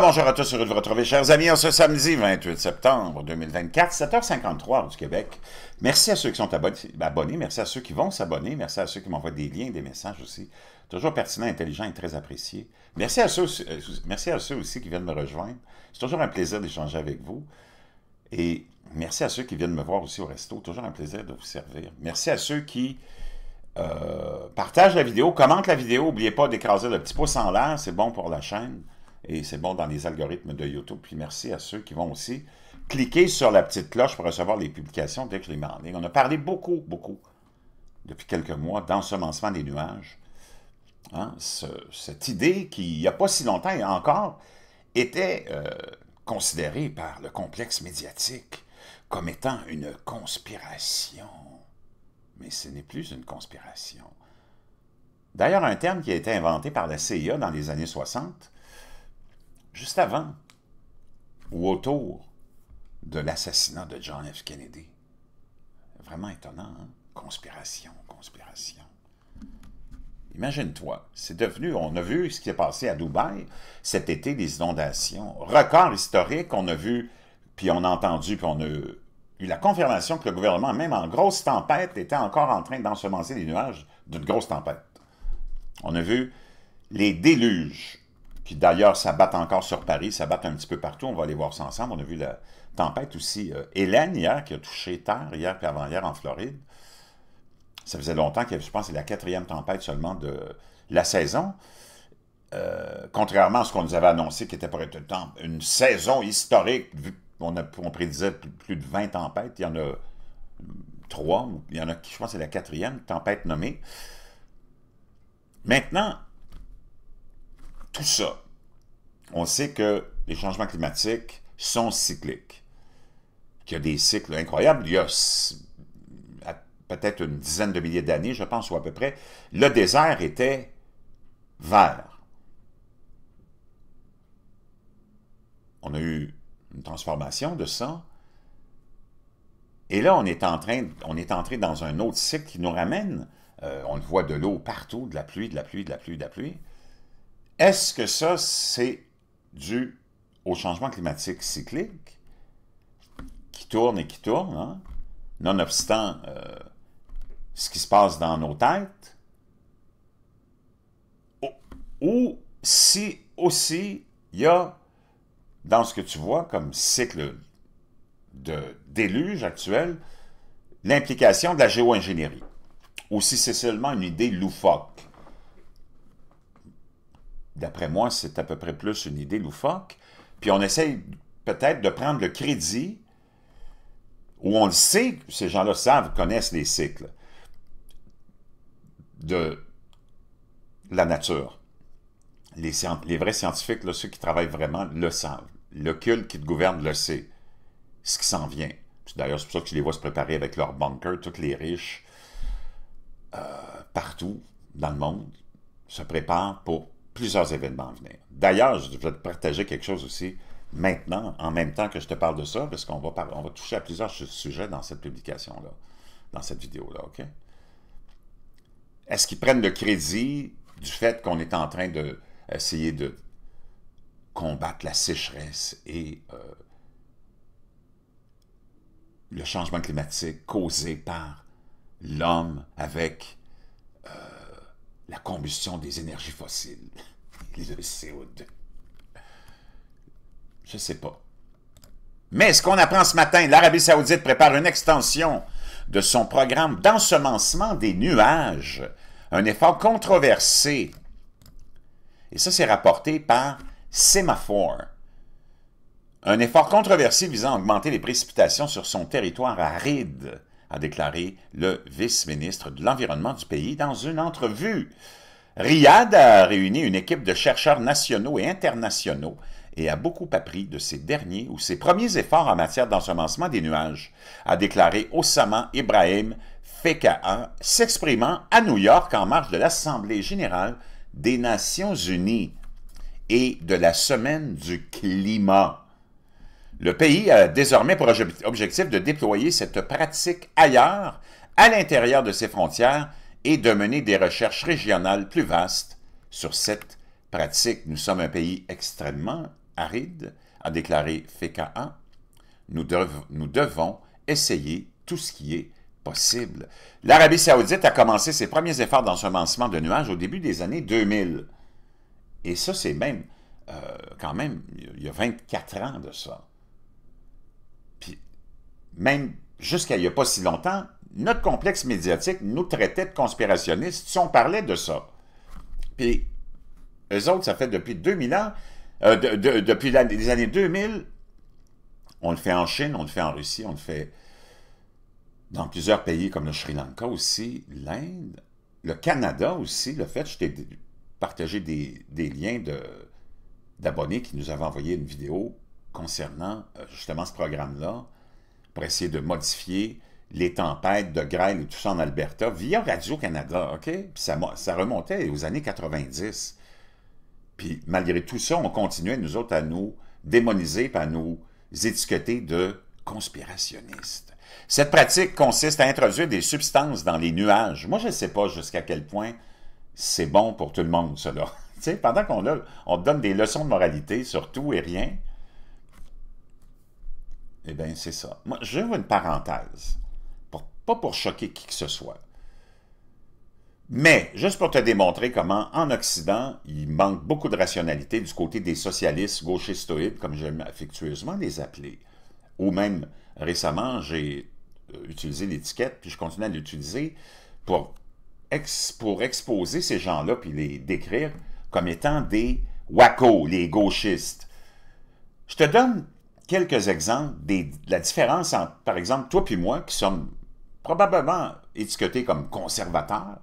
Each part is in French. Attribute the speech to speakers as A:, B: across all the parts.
A: bonjour à tous, heureux de vous retrouver, chers amis, en ce samedi 28 septembre 2024, 7h53 du Québec. Merci à ceux qui sont abonnés, merci à ceux qui vont s'abonner, merci à ceux qui m'envoient des liens, des messages aussi. Toujours pertinent, intelligent et très apprécié. Merci à ceux, euh, merci à ceux aussi qui viennent me rejoindre. C'est toujours un plaisir d'échanger avec vous. Et merci à ceux qui viennent me voir aussi au resto, toujours un plaisir de vous servir. Merci à ceux qui euh, partagent la vidéo, commentent la vidéo, n'oubliez pas d'écraser le petit pouce en l'air, c'est bon pour la chaîne et c'est bon dans les algorithmes de YouTube. Puis merci à ceux qui vont aussi cliquer sur la petite cloche pour recevoir les publications dès que je les mets en On a parlé beaucoup, beaucoup, depuis quelques mois, d'ensemencement des nuages. Hein, cette idée qui, il n'y a pas si longtemps et encore, était euh, considérée par le complexe médiatique comme étant une conspiration. Mais ce n'est plus une conspiration. D'ailleurs, un terme qui a été inventé par la CIA dans les années 60, juste avant ou autour de l'assassinat de John F. Kennedy. Vraiment étonnant, hein? Conspiration, conspiration. Imagine-toi, c'est devenu, on a vu ce qui est passé à Dubaï cet été, les inondations. Record historique, on a vu, puis on a entendu, puis on a eu la confirmation que le gouvernement, même en grosse tempête, était encore en train d'ensemencer les nuages d'une grosse tempête. On a vu les déluges qui d'ailleurs ça bat encore sur Paris, ça bat un petit peu partout. On va aller voir ça ensemble. On a vu la tempête aussi. Euh, Hélène, hier, qui a touché terre, hier puis avant-hier en Floride. Ça faisait longtemps qu'il y avait... je pense, la quatrième tempête seulement de la saison. Euh, contrairement à ce qu'on nous avait annoncé qui était pour être une saison historique, vu qu'on on prédisait plus de 20 tempêtes, il y en a trois, il y en a, je pense, c'est la quatrième tempête nommée. Maintenant, tout ça, on sait que les changements climatiques sont cycliques, qu'il y a des cycles incroyables. Il y a peut-être une dizaine de milliers d'années, je pense, ou à peu près, le désert était vert. On a eu une transformation de ça. Et là, on est, en train, on est entré dans un autre cycle qui nous ramène. Euh, on voit de l'eau partout, de la pluie, de la pluie, de la pluie, de la pluie. Est-ce que ça, c'est dû au changement climatique cyclique qui tourne et qui tourne, hein? nonobstant euh, ce qui se passe dans nos têtes, ou, ou si aussi il y a dans ce que tu vois comme cycle de déluge actuel, l'implication de la géo-ingénierie, ou si c'est seulement une idée loufoque d'après moi, c'est à peu près plus une idée loufoque. Puis on essaye peut-être de prendre le crédit où on le sait, ces gens-là savent, connaissent les cycles de la nature. Les, vrais scientifiques, ceux qui travaillent vraiment, le savent. Le culte qui te gouverne le sait. Ce qui s'en vient. D'ailleurs, c'est pour ça que je les vois se préparer avec leurs bunker, tous les riches, euh, partout dans le monde, se préparent pour plusieurs événements à venir. D'ailleurs, je vais te partager quelque chose aussi maintenant, en même temps que je te parle de ça, parce qu'on va, on va toucher à plusieurs sujets dans cette publication-là, dans cette vidéo-là, OK? Est-ce qu'ils prennent le crédit du fait qu'on est en train d'essayer de, combattre la sécheresse et euh, le changement climatique causé par l'homme avec combustion des énergies fossiles. Le CO2. Je sais pas. Mais ce qu'on apprend ce matin, l'Arabie saoudite prépare une extension de son programme d'ensemencement des nuages, un effort controversé. Et ça, c'est rapporté par Semaphore. Un effort controversé visant à augmenter les précipitations sur son territoire aride a déclaré le vice-ministre de l'Environnement du pays dans une entrevue. Riyad a réuni une équipe de chercheurs nationaux et internationaux et a beaucoup appris de ses derniers ou ses premiers efforts en matière d'ensemencement des nuages, a déclaré Osama Ibrahim Fekahan, s'exprimant à New York en marge de l'Assemblée générale des Nations unies et de la Semaine du climat. Le pays a désormais pour objectif de déployer cette pratique ailleurs, à l'intérieur de ses frontières, et de mener des recherches régionales plus vastes sur cette pratique. Nous sommes un pays extrêmement aride, a déclaré FKA. Nous, devons essayer tout ce qui est possible. L'Arabie saoudite a commencé ses premiers efforts d'ensemencement de nuages au début des années 2000. Et ça, c'est même, euh, quand même, il y a 24 ans de ça même jusqu'à il n'y a pas si longtemps, notre complexe médiatique nous traitait de conspirationnistes si on parlait de ça. Puis, eux autres, ça fait depuis 2000 ans, euh, depuis les années 2000, on le fait en Chine, on le fait en Russie, on le fait dans plusieurs pays comme le Sri Lanka aussi, l'Inde, le Canada aussi, le fait, je t'ai partagé des, liens d'abonnés qui nous avaient envoyé une vidéo concernant euh, justement ce programme-là, pour essayer de modifier les tempêtes de grêle et tout ça en Alberta via Radio-Canada, OK? Puis ça, remontait aux années 90. Puis malgré tout ça, on continuait, nous autres, à nous démoniser, et à nous étiqueter de conspirationnistes. Cette pratique consiste à introduire des substances dans les nuages. Moi, je ne sais pas jusqu'à quel point c'est bon pour tout le monde, cela. pendant qu'on on donne des leçons de moralité sur tout et rien, eh bien, c'est ça. Moi, j'ouvre une parenthèse, pas pour choquer qui que ce soit, mais juste pour te démontrer comment, en Occident, il manque beaucoup de rationalité du côté des socialistes gauchistes comme j'aime affectueusement les appeler, ou même récemment, j'ai euh, utilisé l'étiquette, puis je continue à l'utiliser pour, pour exposer ces gens-là, puis les décrire comme étant des wackos, les gauchistes. Je te donne quelques exemples de la différence entre, par exemple, toi puis moi, qui sommes probablement étiquetés comme conservateurs,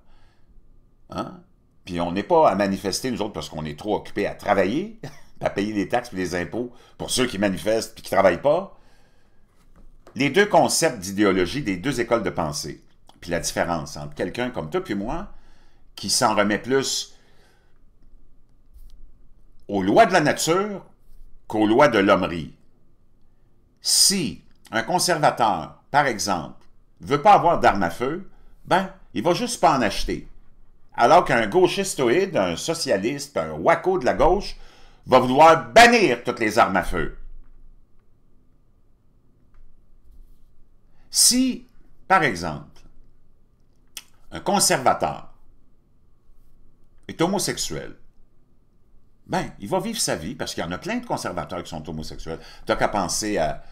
A: hein? puis on n'est pas à manifester, nous autres, parce qu'on est trop occupés à travailler, à payer des taxes et des impôts pour ceux qui manifestent et qui ne travaillent pas. Les deux concepts d'idéologie des deux écoles de pensée, puis la différence entre quelqu'un comme toi puis moi, qui s'en remet plus aux lois de la nature qu'aux lois de l'hommerie si un conservateur, par exemple, veut pas avoir d'armes à feu, ben, il va juste pas en acheter. Alors qu'un gauchistoïde, un socialiste, un waco de la gauche va vouloir bannir toutes les armes à feu. Si, par exemple, un conservateur est homosexuel, ben, il va vivre sa vie, parce qu'il y en a plein de conservateurs qui sont homosexuels. Donc qu'à penser à,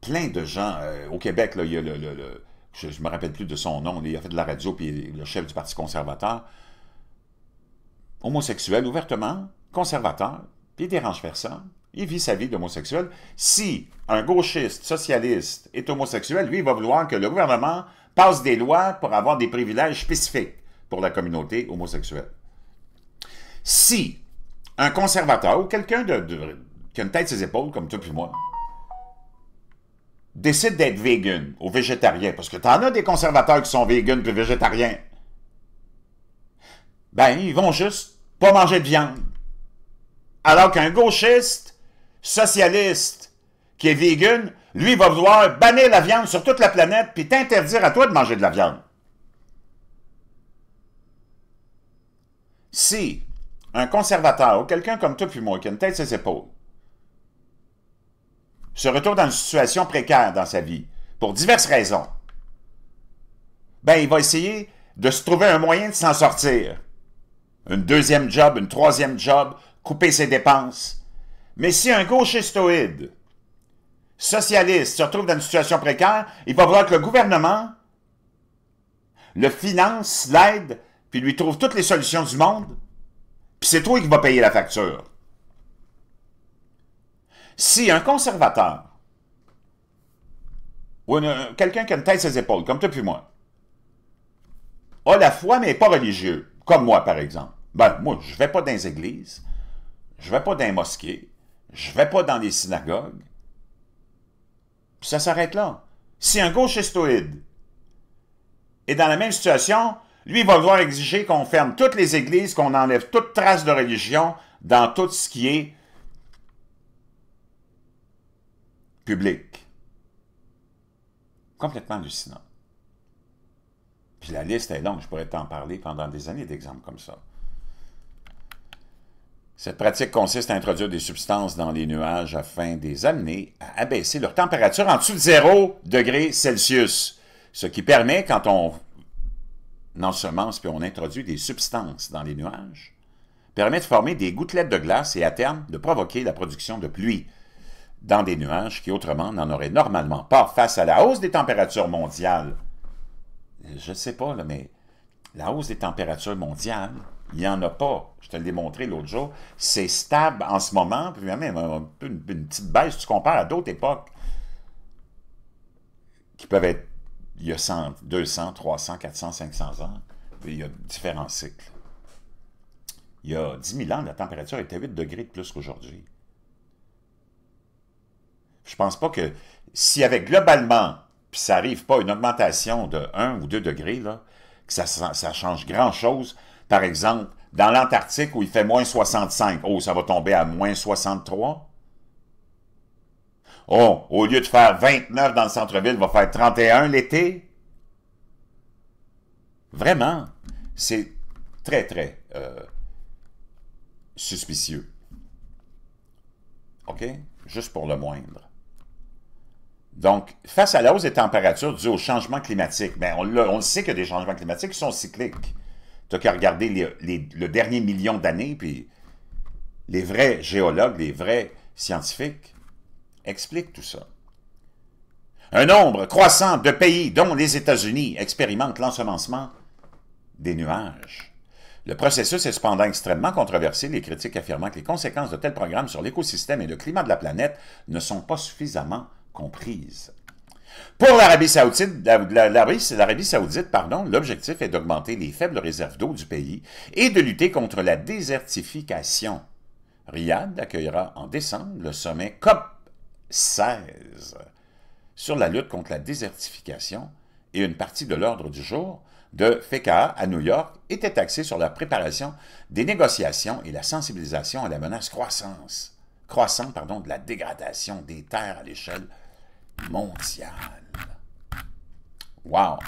A: plein de gens. Euh, au Québec, il y a le... je ne me rappelle plus de son nom, il a fait de la radio, puis le chef du Parti conservateur, homosexuel ouvertement, conservateur, puis il dérange personne. Il vit sa vie d'homosexuel. Si un gauchiste socialiste est homosexuel, lui, il va vouloir que le gouvernement passe des lois pour avoir des privilèges spécifiques pour la communauté homosexuelle. Si un conservateur ou quelqu'un qui a une tête ses épaules, comme toi puis moi, décide d'être vegan ou végétarien, parce que en as des conservateurs qui sont vegan et végétariens, ben, ils vont juste pas manger de viande. Alors qu'un gauchiste, socialiste, qui est vegan, lui va vouloir bannir la viande sur toute la planète puis t'interdire à toi de manger de la viande. Si un conservateur ou quelqu'un comme toi puis moi qui a une tête ses épaules, se retrouve dans une situation précaire dans sa vie, pour diverses raisons, ben il va essayer de se trouver un moyen de s'en sortir. Une deuxième job, une troisième job, couper ses dépenses. Mais si un gauchistoïde socialiste, se retrouve dans une situation précaire, il va voir que le gouvernement le finance, l'aide, puis lui trouve toutes les solutions du monde, puis c'est toi qui vas payer la facture. Si un conservateur ou euh, quelqu'un qui a une tête ses épaules, comme toi puis moi, a la foi mais pas religieux, comme moi par exemple, ben moi, je vais pas dans les églises, je vais pas dans les mosquées, je vais pas dans les synagogues. Puis ça s'arrête là. Si un gauche estoïde est dans la même situation, lui, il va devoir exiger qu'on ferme toutes les églises, qu'on enlève toute trace de religion dans tout ce qui est public. Complètement hallucinant. Puis la liste est longue, je pourrais t'en parler pendant des années d'exemples comme ça. Cette pratique consiste à introduire des substances dans les nuages afin de les amener à abaisser leur température en dessous de 0 degré Celsius, ce qui permet, quand on seulement, puis on introduit des substances dans les nuages, permet de former des gouttelettes de glace et à terme de provoquer la production de pluie dans des nuages qui autrement n'en auraient normalement pas face à la hausse des températures mondiales. Je ne sais pas, mais la hausse des températures mondiales, il n'y en a pas. Je te l'ai démontré l'autre jour. C'est stable en ce moment, puis même une, une petite baisse, tu compares à d'autres époques qui peuvent être il y a 200, 300, 400, 500 ans, il y a différents cycles. Il y a 10 000 ans, la température était 8 degrés de plus qu'aujourd'hui. Je ne pense pas que s'il y avait globalement, puis ça n'arrive pas, une augmentation de 1 ou 2 degrés, que ça, ça change grand-chose. Par exemple, dans l'Antarctique où il fait moins 65, oh, ça va tomber à moins 63 oh, au lieu de faire 29 dans le centre-ville, va faire 31 l'été? Vraiment, c'est très, très euh, suspicieux. OK? Juste pour le moindre. Donc, face à la hausse des températures due au changement climatique, ben on, le sait que des changements climatiques sont cycliques. Tu qu'à regarder le dernier million d'années, puis les vrais géologues, les vrais scientifiques explique tout ça. Un nombre croissant de pays, dont les États-Unis, expérimentent l'ensemencement des nuages. Le processus est cependant extrêmement controversé, les critiques affirmant que les conséquences de tels programmes sur l'écosystème et le climat de la planète ne sont pas suffisamment comprises. Pour l'Arabie saoudite, l'Arabie saoudite, pardon, l'objectif est d'augmenter les faibles réserves d'eau du pays et de lutter contre la désertification. Riyad accueillera en décembre le sommet COP 16 sur la lutte contre la désertification et une partie de l'ordre du jour de FECA à New York était axée sur la préparation des négociations et la sensibilisation à la menace croissante de la dégradation des terres à l'échelle mondiale. Wow!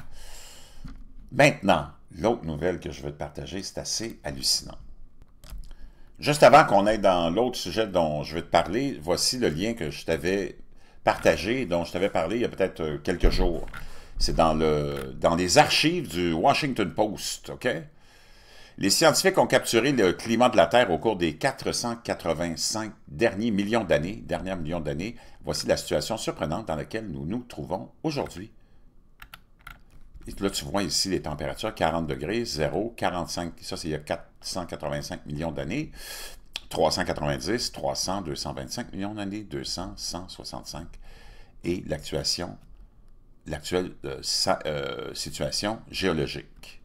A: Maintenant, l'autre nouvelle que je veux te partager, c'est assez hallucinant. Juste avant qu'on aille dans l'autre sujet dont je vais te parler, voici le lien que je t'avais partagé, dont je t'avais parlé il y a peut-être euh, quelques jours. C'est dans, le, dans les archives du Washington Post, OK? Les scientifiques ont capturé le climat de la Terre au cours des 485 derniers millions d'années. Dernières millions d'années. Voici la situation surprenante dans laquelle nous nous trouvons aujourd'hui. Et là, tu vois ici les températures, 40 degrés, 0, 45, ça c'est il y a 4 185 millions d'années, 390, 300, 225 millions d'années, 200, 165. Et l'actuation, l'actuelle euh, euh, situation géologique.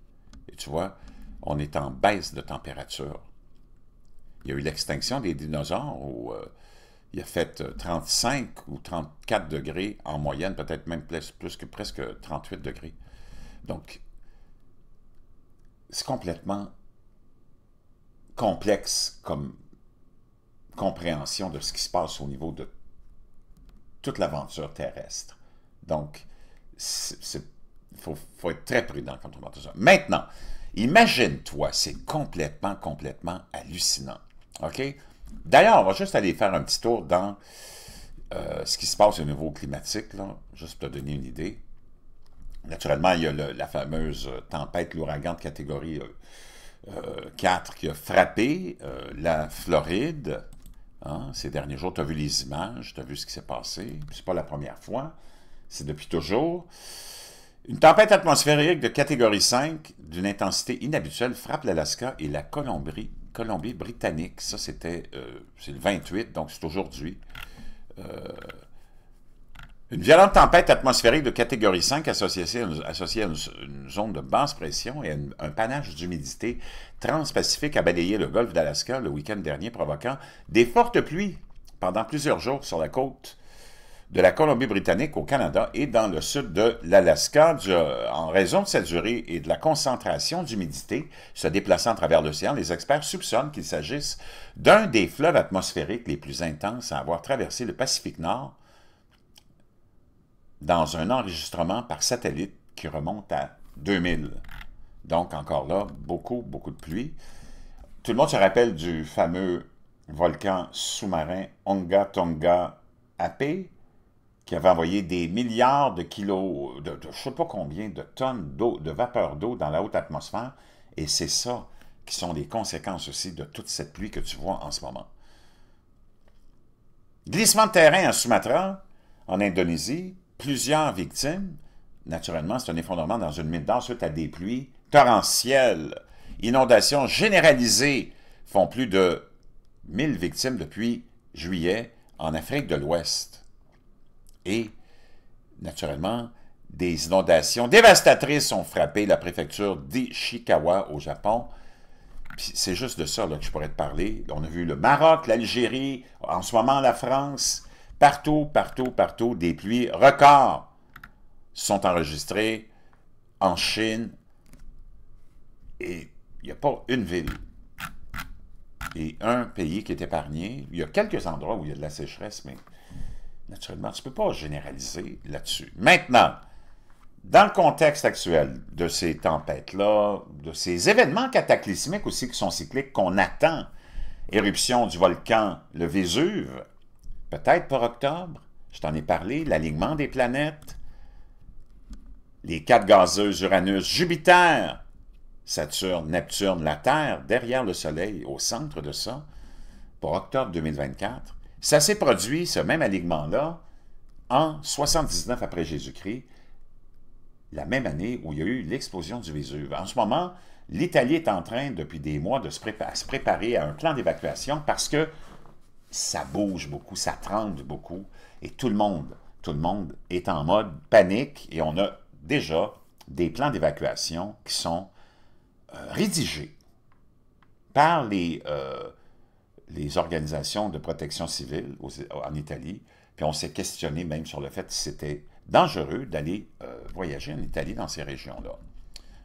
A: Et tu vois, on est en baisse de température. Il y a eu l'extinction des dinosaures où il euh, il a fait 35 ou 34 degrés en moyenne, peut-être même plus, plus que presque 38 degrés. Donc, c'est complètement complexe comme compréhension de ce qui se passe au niveau de toute l'aventure terrestre. Donc, il faut, être très prudent quand on parle ça. Maintenant, imagine-toi, c'est complètement, complètement hallucinant. OK? D'ailleurs, on va juste aller faire un petit tour dans euh, ce qui se passe au niveau climatique, juste pour te donner une idée. Naturellement, il y a la fameuse tempête, l'ouragan de catégorie euh, 4 euh, qui a frappé euh, la Floride hein, ces derniers jours. Tu as vu les images, tu as vu ce qui s'est passé. C'est pas la première fois, c'est depuis toujours. Une tempête atmosphérique de catégorie 5 d'une intensité inhabituelle frappe l'Alaska et la Colombie, Colombie britannique Ça, c'était euh, c'est le 28, donc c'est aujourd'hui. Une violente tempête atmosphérique de catégorie 5 associée à une, zone de basse pression et un panache d'humidité transpacifique a balayé le golfe d'Alaska le week-end dernier, provoquant des fortes pluies pendant plusieurs jours sur la côte de la Colombie-Britannique au Canada et dans le sud de l'Alaska. Euh, en raison de cette durée et de la concentration d'humidité se déplaçant à travers l'océan, les experts soupçonnent qu'il s'agisse d'un des fleuves atmosphériques les plus intenses à avoir traversé le Pacifique Nord dans un enregistrement par satellite qui remonte à 2000. Donc, encore là, beaucoup, beaucoup de pluie. Tout le monde se rappelle du fameux volcan sous-marin Onga Tonga Ape, qui avait envoyé des milliards de kilos, de, je ne sais pas combien de tonnes d'eau, de vapeur d'eau dans la haute atmosphère. Et c'est ça qui sont les conséquences aussi de toute cette pluie que tu vois en ce moment. Glissement de terrain à Sumatra, en Indonésie, plusieurs victimes. Naturellement, c'est un effondrement dans une mine d'or suite à des pluies torrentielles. Inondations généralisées font plus de 1000 victimes depuis juillet en Afrique de l'Ouest. Et, naturellement, des inondations dévastatrices ont frappé la préfecture d'Ishikawa au Japon. C'est juste de ça là, que je pourrais te parler. On a vu le Maroc, l'Algérie, en ce moment la France, Partout, partout, partout, des pluies records sont enregistrées en Chine et il n'y a pas une ville et un pays qui est épargné. Il y a quelques endroits où il y a de la sécheresse, mais naturellement, je ne peux pas généraliser là-dessus. Maintenant, dans le contexte actuel de ces tempêtes-là, de ces événements cataclysmiques aussi qui sont cycliques, qu'on attend, éruption du volcan, le Vésuve, peut-être pour octobre, je t'en ai parlé, l'alignement des planètes, les quatre gazeuses Uranus, Jupiter, Saturne, Neptune, la Terre, derrière le Soleil, au centre de ça, pour octobre 2024. Ça s'est produit, ce même alignement-là, en 79 après Jésus-Christ, la même année où il y a eu l'explosion du Vésuve. En ce moment, l'Italie est en train, depuis des mois, de se, se préparer à un plan d'évacuation parce que ça bouge beaucoup, ça tremble beaucoup, et tout le monde, tout le monde est en mode panique, et on a déjà des plans d'évacuation qui sont euh, rédigés par euh, les, organisations de protection civile en Italie, puis on s'est questionné même sur le fait si c'était dangereux d'aller euh, voyager en Italie dans ces régions-là.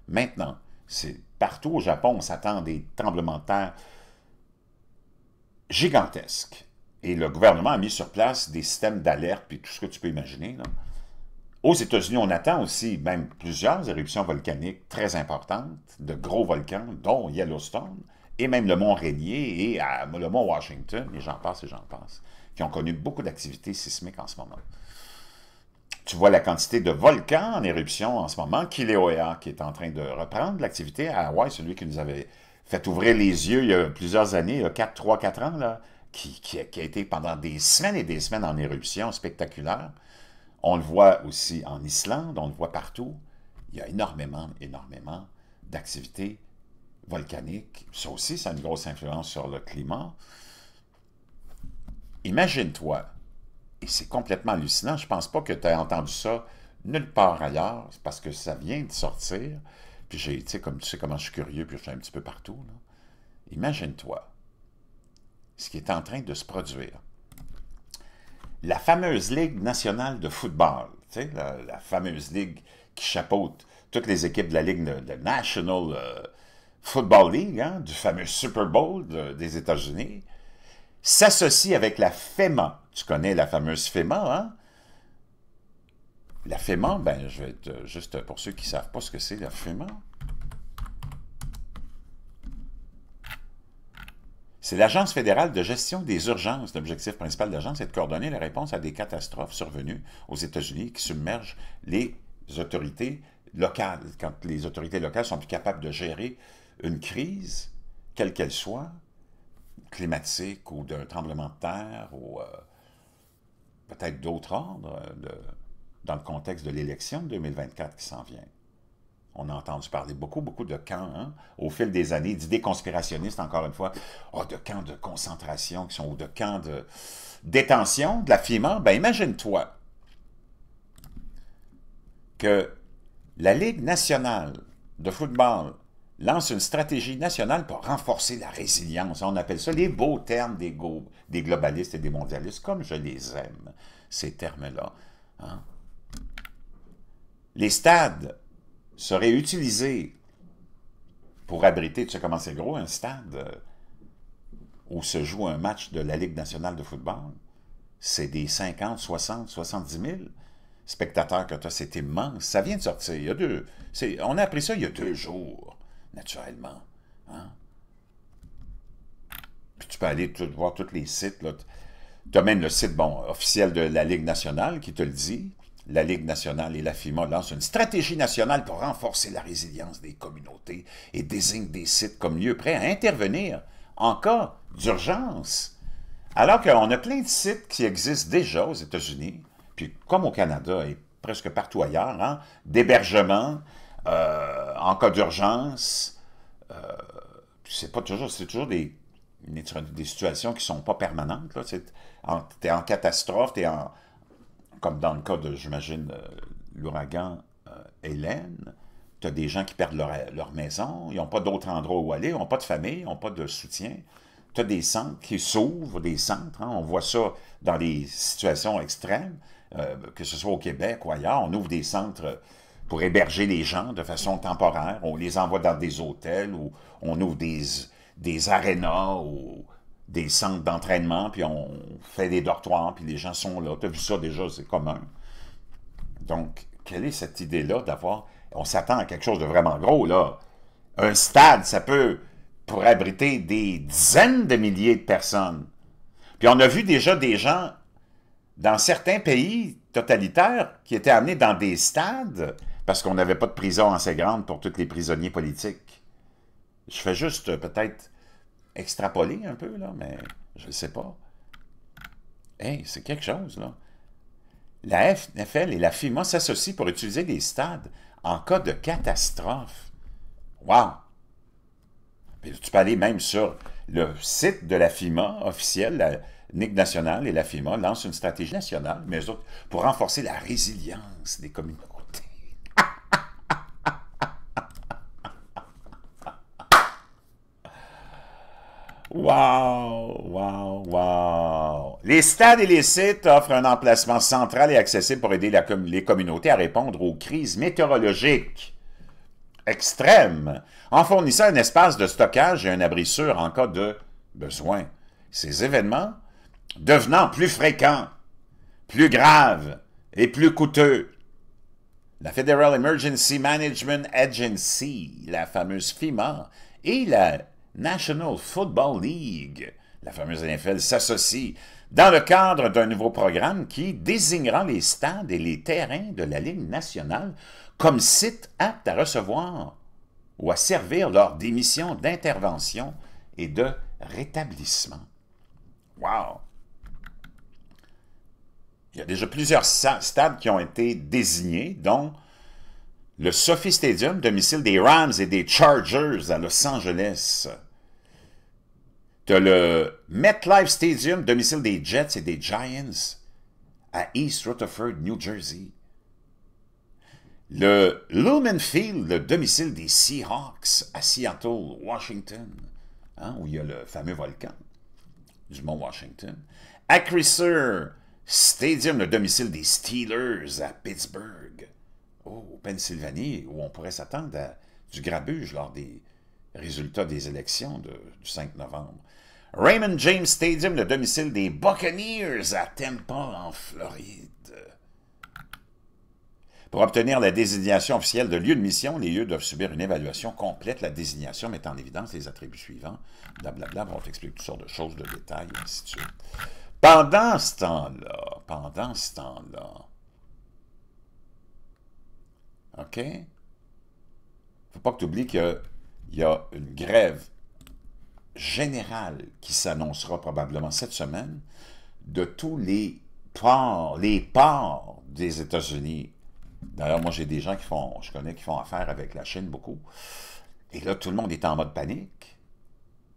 A: Maintenant, c'est partout au Japon, on s'attend à des tremblements de terre gigantesque. Et le gouvernement a mis sur place des systèmes d'alerte, puis tout ce que tu peux imaginer. Aux États-Unis, on attend aussi même plusieurs éruptions volcaniques très importantes, de gros volcans, dont Yellowstone, et même le mont Rainier et ah, le mont Washington, et j'en passe et j'en passe, qui ont connu beaucoup d'activités sismiques en ce moment. Tu vois la quantité de volcans en éruption en ce moment, Kilauea, qui est en train de reprendre l'activité à Hawaï, celui qui nous avait Faites ouvrir les yeux il y a plusieurs années, il y a 4, 3, 4 ans, là, qui, qui, a, qui, a été pendant des semaines et des semaines en éruption spectaculaire. On le voit aussi en Islande, on le voit partout. Il y a énormément, énormément d'activités volcaniques. Ça aussi, ça a une grosse influence sur le climat. Imagine-toi, et c'est complètement hallucinant, je ne pense pas que tu aies entendu ça nulle part ailleurs, parce que ça vient de sortir, puis j'ai, tu sais, comme tu sais comment je suis curieux, puis je suis un petit peu partout. Imagine-toi ce qui est en train de se produire. La fameuse Ligue nationale de football, tu sais, la, fameuse ligue qui chapeaute toutes les équipes de la Ligue de, National euh, Football League, hein, du fameux Super Bowl des États-Unis, s'associe avec la FEMA. Tu connais la fameuse FEMA, hein? La FEMA, ben, je vais être euh, juste pour ceux qui ne savent pas ce que c'est la FEMA. C'est l'Agence fédérale de gestion des urgences. L'objectif principal de l'agence est de coordonner la réponse à des catastrophes survenues aux États-Unis qui submergent les autorités locales. Quand les autorités locales sont plus capables de gérer une crise, quelle qu'elle soit, climatique ou d'un tremblement de terre ou euh, peut-être d'autres ordres, euh, de, dans le contexte de l'élection de 2024 qui s'en vient. On a entendu parler beaucoup, beaucoup de camps hein. au fil des années, d'idées conspirationnistes, encore une fois, oh, de camps de concentration qui sont, ou de camps de détention, de la FIMA. Ben, imagine-toi que la Ligue nationale de football lance une stratégie nationale pour renforcer la résilience. On appelle ça les beaux termes des, des globalistes et des mondialistes, comme je les aime, ces termes-là. Hein les stades seraient utilisés pour abriter, tu sais comment c'est gros, un stade où se joue un match de la Ligue nationale de football, c'est des 50, 60, 70 000 spectateurs que tu as, c'est immense. Ça vient de sortir. Il y on a appris ça il y a deux jours, naturellement. Hein. Puis tu peux aller voir tous les sites. Tu as même le site bon, officiel de la Ligue nationale qui te le dit la Ligue nationale et la FIMA lancent une stratégie nationale pour renforcer la résilience des communautés et désignent des sites comme lieux prêts à intervenir en cas d'urgence. Alors qu'on a plein de sites qui existent déjà aux États-Unis, puis comme au Canada et presque partout ailleurs, hein, d'hébergement euh, en cas d'urgence. Euh, c'est pas toujours, c'est toujours des, des situations qui ne sont pas permanentes. Tu es en catastrophe, tu es en comme dans le cas de, j'imagine, euh, l'ouragan euh, Hélène, tu as des gens qui perdent leur, maison, ils n'ont pas d'autre endroit où aller, ils n'ont pas de famille, ils n'ont pas de soutien. Tu as des centres qui s'ouvrent, des centres, hein. on voit ça dans les situations extrêmes, euh, que ce soit au Québec ou ailleurs, on ouvre des centres pour héberger les gens de façon temporaire, on les envoie dans des hôtels ou on ouvre des, des arénas ou des centres d'entraînement, puis on fait des dortoirs, puis les gens sont là. Tu as vu ça déjà, c'est commun. Donc, quelle est cette idée-là d'avoir... On s'attend à quelque chose de vraiment gros, là. Un stade, ça peut pour abriter des dizaines de milliers de personnes. Puis on a vu déjà des gens dans certains pays totalitaires qui étaient amenés dans des stades parce qu'on n'avait pas de prison assez grande pour tous les prisonniers politiques. Je fais juste euh, peut-être extrapoler un peu, là, mais je ne sais pas. Hey, c'est quelque chose, là. La FNFL et la FIMA s'associent pour utiliser des stades en cas de catastrophe. Wow! tu peux aller même sur le site de la FIMA officielle, la NIC nationale et la FIMA lancent une stratégie nationale mais pour renforcer la résilience des communautés Wow! Wow! Wow! Les stades et les sites offrent un emplacement central et accessible pour aider les communautés à répondre aux crises météorologiques extrêmes en fournissant un espace de stockage et un abri sûr en cas de besoin. Ces événements, devenant plus fréquents, plus graves et plus coûteux, la Federal Emergency Management Agency, la fameuse FEMA, et la National Football League, la fameuse NFL, s'associe dans le cadre d'un nouveau programme qui désignera les stades et les terrains de la Ligue nationale comme sites aptes à recevoir ou à servir lors des missions d'intervention et de rétablissement. Wow! Il y a déjà plusieurs stades qui ont été désignés, dont le Sophie Stadium, domicile des Rams et des Chargers à Los Angeles. Tu le MetLife Stadium, domicile des Jets et des Giants, à East Rutherford, New Jersey. Le Lumen Field, le domicile des Seahawks, à Seattle, Washington, hein, où il y a le fameux volcan du mont Washington. sur Stadium, le domicile des Steelers, à Pittsburgh. Oh, au Pennsylvanie, où on pourrait s'attendre à du grabuge lors des résultats des élections du 5 novembre. Raymond James Stadium, le domicile des Buccaneers à Tampa, en Floride. Pour obtenir la désignation officielle de lieu de mission, les lieux doivent subir une évaluation complète, la désignation met en évidence les attributs suivants. Blablabla, on t'explique toutes sortes de choses, de détails, ainsi de suite. Pendant ce temps-là, pendant ce temps-là, OK? faut pas que tu oublies qu'il y a une grève général qui s'annoncera probablement cette semaine de tous les ports, les ports des États-Unis. D'ailleurs, moi, j'ai des gens qui font, je connais, qui font affaire avec la Chine beaucoup. Et là, tout le monde est en mode panique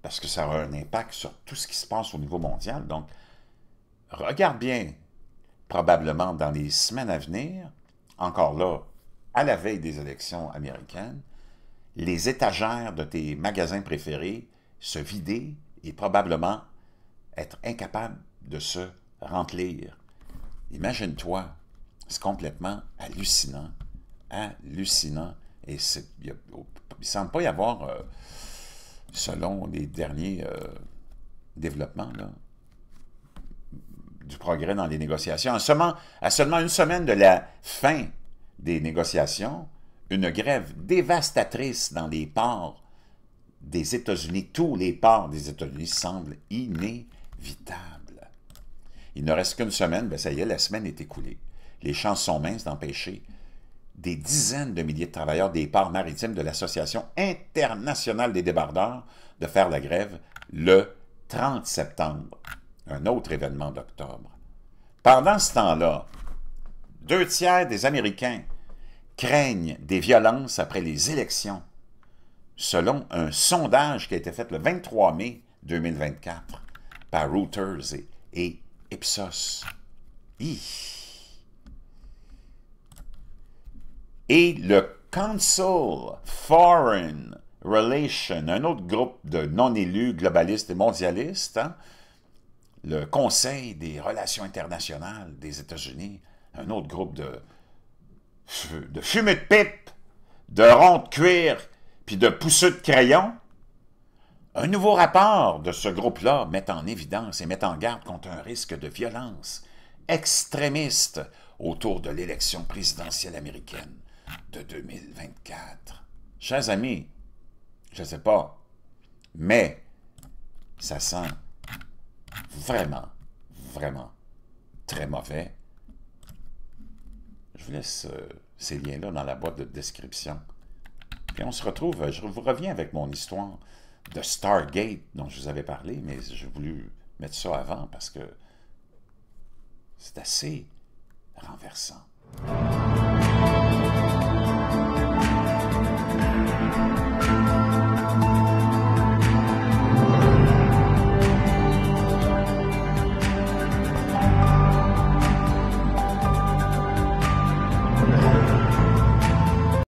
A: parce que ça aura un impact sur tout ce qui se passe au niveau mondial. Donc, regarde bien, probablement dans les semaines à venir, encore là, à la veille des élections américaines, les étagères de tes magasins préférés se vider et probablement être incapable de se remplir. Imagine-toi, c'est complètement hallucinant. Hallucinant. Et il ne semble pas y avoir, euh, selon les derniers euh, développements, du progrès dans les négociations. seulement, à seulement une semaine de la fin des négociations, une grève dévastatrice dans les ports des États-Unis, tous les ports des États-Unis semblent inévitables. Il ne reste qu'une semaine, ben ça y est, la semaine est écoulée. Les chances sont minces d'empêcher des dizaines de milliers de travailleurs des ports maritimes de l'Association internationale des débardeurs de faire la grève le 30 septembre, un autre événement d'octobre. Pendant ce temps-là, deux tiers des Américains craignent des violences après les élections selon un sondage qui a été fait le 23 mai 2024 par Reuters et, Ipsos. Et le Council Foreign Relations, un autre groupe de non-élus globalistes et mondialistes, hein, le Conseil des relations internationales des États-Unis, un autre groupe de, de fumée de pipe, de rond de cuir puis de pousseux de crayon, un nouveau rapport de ce groupe-là met en évidence et met en garde contre un risque de violence extrémiste autour de l'élection présidentielle américaine de 2024. Chers amis, je ne sais pas, mais ça sent vraiment, vraiment très mauvais. Je vous laisse euh, ces liens-là dans la boîte de description. Et on se retrouve, euh, je vous reviens avec mon histoire de Stargate dont je vous avais parlé, mais j'ai voulu mettre ça avant parce que c'est assez renversant.